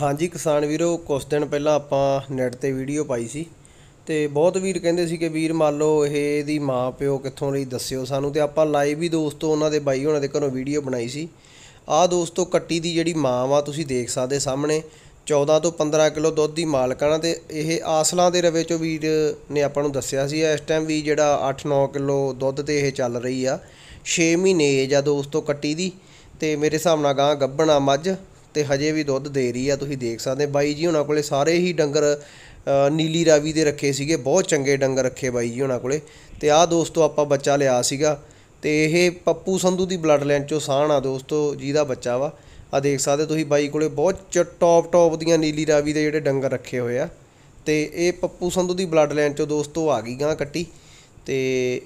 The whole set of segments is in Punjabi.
ਹਾਂਜੀ ਕਿਸਾਨ ਵੀਰੋ ਕੁਝ ਦਿਨ ਪਹਿਲਾਂ ਆਪਾਂ ਨੈਟ ਤੇ ਵੀਡੀਓ ਪਾਈ ਸੀ ਤੇ ਬਹੁਤ ਵੀਰ ਕਹਿੰਦੇ ਸੀ ਕਿ ਵੀਰ ਮੰਨ ਲਓ ਇਹ ਦੀ ਮਾਂ ਪਿਓ ਕਿੱਥੋਂ ਲਈ ਦੱਸਿਓ ਸਾਨੂੰ ਤੇ ਆਪਾਂ ਲਾਈਵ ਹੀ ਦੋਸਤੋ ਉਹਨਾਂ ਦੇ ਬਾਈ ਉਹਨਾਂ ਦੇ ਘਰੋਂ ਵੀਡੀਓ ਬਣਾਈ ਸੀ ਆਹ ਦੋਸਤੋ ਕੱਟੀ ਦੀ ਜਿਹੜੀ ਮਾਂ ਵਾ ਤੁਸੀਂ ਦੇਖ ਸਕਦੇ ਸਾਹਮਣੇ 14 ਤੋਂ 15 ਕਿਲੋ ਦੁੱਧ ਦੀ ਮਾਲਕਾਣਾ ਤੇ ਇਹ ਆਸਲਾਂ ਦੇ ਰਵੇ ਚੋਂ ਵੀਰ ਨੇ ਆਪਾਂ ਨੂੰ ਦੱਸਿਆ ਸੀ ਇਸ ਟਾਈਮ ਵੀ ਜਿਹੜਾ 8-9 ਕਿਲੋ ਦੁੱਧ ਤੇ ਇਹ ਚੱਲ ਰਹੀ ਆ 6 ਮਹੀਨੇ ਜਾਂ ਦੋਸਤੋ ਕੱਟੀ ਦੀ ਤੇ ਮੇਰੇ ਹਿਸਾਬ ਨਾਲ ਗਾਂ ਗੱਭਣਾ ਮੱਝ ਤੇ ਹਜੇ ਵੀ ਦੁੱਧ ਦੇ ਰਹੀ ਆ ਤੁਸੀਂ ਦੇਖ ਸਕਦੇ ਬਾਈ ਜੀ ਉਹਨਾਂ ਕੋਲੇ ਸਾਰੇ ਹੀ ਡੰਗਰ ਨੀਲੀ ਰਾਵੀ ਦੇ ਰੱਖੇ ਸੀਗੇ ਬਹੁਤ ਚੰਗੇ ਡੰਗਰ ਰੱਖੇ ਬਾਈ ਜੀ ਉਹਨਾਂ ਕੋਲੇ ਤੇ ਆਹ ਦੋਸਤੋ ਆਪਾਂ ਬੱਚਾ ਲਿਆ ਸੀਗਾ ਤੇ ਇਹ ਪੱਪੂ ਸੰਧੂ ਦੀ ਬਲੱਡ ਲਾਈਨ ਚੋਂ ਸਾਣ ਆ ਦੋਸਤੋ ਜਿਹਦਾ ਬੱਚਾ ਵਾ ਆ ਦੇਖ ਸਕਦੇ ਤੁਸੀਂ ਬਾਈ ਕੋਲੇ ਬਹੁਤ ਟੌਪ ਟੌਪ ਦੀਆਂ ਨੀਲੀ ਰਾਵੀ ਦੇ ਜਿਹੜੇ ਡੰਗਰ ਰੱਖੇ ਹੋਏ ਆ ਤੇ ਇਹ ਪੱਪੂ ਸੰਧੂ ਦੀ ਬਲੱਡ ਲਾਈਨ ਚੋਂ ਦੋਸਤੋ ਆ ਗਈ ਗਾਂ ਕੱਟੀ ਤੇ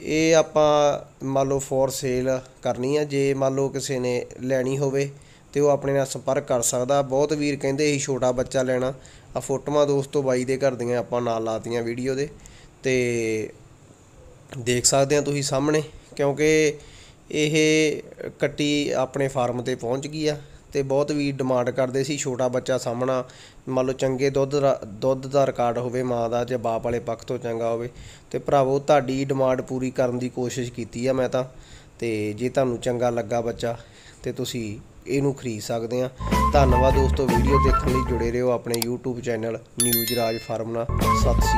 ਇਹ ਆਪਾਂ ਮੰਨ ਲਓ ਫੋਰ ਸੇਲ ਕਰਨੀ ਆ ਜੇ ਮੰਨ ਲਓ ਕਿਸੇ ਨੇ ਲੈਣੀ ਹੋਵੇ ਤੇ ਉਹ ਆਪਣੇ ਨਾਲ ਸੰਪਰਕ ਕਰ ਸਕਦਾ ਬਹੁਤ ਵੀਰ ਕਹਿੰਦੇ ਸੀ ਛੋਟਾ ਬੱਚਾ ਲੈਣਾ ਆ ਫੋਟੋਆਂ ਦੋਸਤੋ ਬਾਈ ਦੇ ਘਰ ਦੀਆਂ ਆਪਾਂ ਨਾਲ ਲਾਤੀਆਂ ਵੀਡੀਓ ਦੇ ਤੇ ਦੇਖ ਸਕਦੇ ਆ ਤੁਸੀਂ ਸਾਹਮਣੇ ਕਿਉਂਕਿ ਇਹ ਕੱਟੀ ਆਪਣੇ ਫਾਰਮ ਤੇ ਪਹੁੰਚ ਗਈ ਆ ਤੇ ਬਹੁਤ ਵੀ ਡਿਮਾਂਡ ਕਰਦੇ ਸੀ ਛੋਟਾ ਬੱਚਾ ਸਾਹਮਣਾ ਮੰਨ ਲਓ ਚੰਗੇ ਦੁੱਧ ਦਾ- ਦੁੱਧ ਦਾ ਰਿਕਾਰਡ ਹੋਵੇ ਮਾਂ ਦਾ ਜਾਂ ਬਾਪ ਵਾਲੇ ਪੱਖ ਤੋਂ ਚੰਗਾ ਹੋਵੇ ਤੇ ਭਰਾਵੋ ਤੁਹਾਡੀ ਡਿਮਾਂਡ ਪੂਰੀ ਕਰਨ ਦੀ ਕੋਸ਼ਿਸ਼ ਕੀਤੀ ਆ ਮੈਂ ਤਾਂ ਤੇ ਜੇ ਤੁਹਾਨੂੰ ਚੰਗਾ ਲੱਗਾ ਬੱਚਾ ਤੇ ਤੁਸੀਂ ਇਹਨੂੰ ਖਰੀਦ ਸਕਦੇ ਆ ਧੰਨਵਾਦ ਦੋਸਤੋ ਵੀਡੀਓ ਦੇਖਣ ਲਈ ਜੁੜੇ ਰਹੋ ਆਪਣੇ YouTube channel news Raj farm ਨਾਲ ਸਤਿ ਸ੍ਰੀ ਅਕਾਲ